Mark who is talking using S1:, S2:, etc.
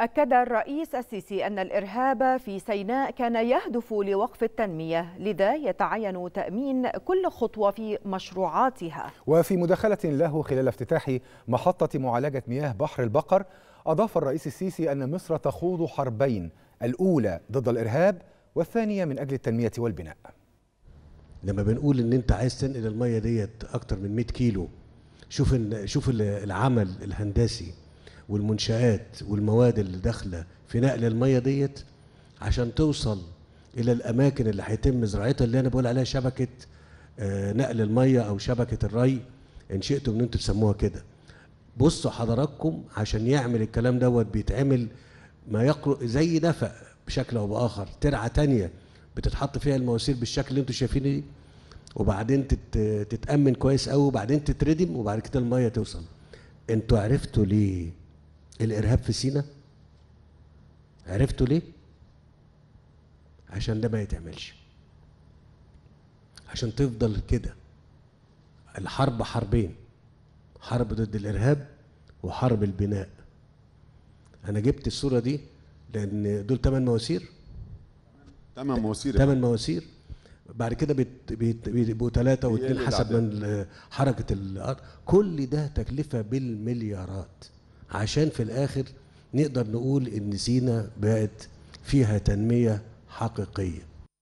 S1: أكد الرئيس السيسي أن الإرهاب في سيناء كان يهدف لوقف التنمية لذا يتعين تأمين كل خطوة في مشروعاتها
S2: وفي مداخلة له خلال افتتاح محطة معالجة مياه بحر البقر أضاف الرئيس السيسي أن مصر تخوض حربين الأولى ضد الإرهاب والثانية من أجل التنمية والبناء لما بنقول ان انت عايز تنقل المياه ديت اكتر
S3: من 100 كيلو شوف شوف العمل الهندسي والمنشآت والمواد اللي داخلة في نقل المية ديت عشان توصل إلى الأماكن اللي هيتم زراعتها اللي أنا بقول عليها شبكة آه، نقل المية أو شبكة الري إن شئتم إن أنتوا تسموها كده بصوا حضراتكم عشان يعمل الكلام دوت بيتعمل ما يقرؤ زي دفق بشكل او باخر ترعه تانية بتتحط فيها المواسير بالشكل اللي انتوا شايفينه وبعدين تتامن كويس قوي وبعدين تتردم وبعد كده الميه توصل انتوا عرفتوا ليه الارهاب في سينا عرفتوا ليه عشان ده ما يتعملش عشان تفضل كده الحرب حربين حرب ضد الارهاب وحرب البناء انا جبت الصوره دي لان دول ثمان مواسير ثمان مواسير ثمان مواسير بعد كده بيبقوا ثلاثة واثنين حسب من حركة الأرض كل ده تكلفة بالمليارات عشان في الآخر
S1: نقدر نقول إن سينا بقت فيها تنمية حقيقية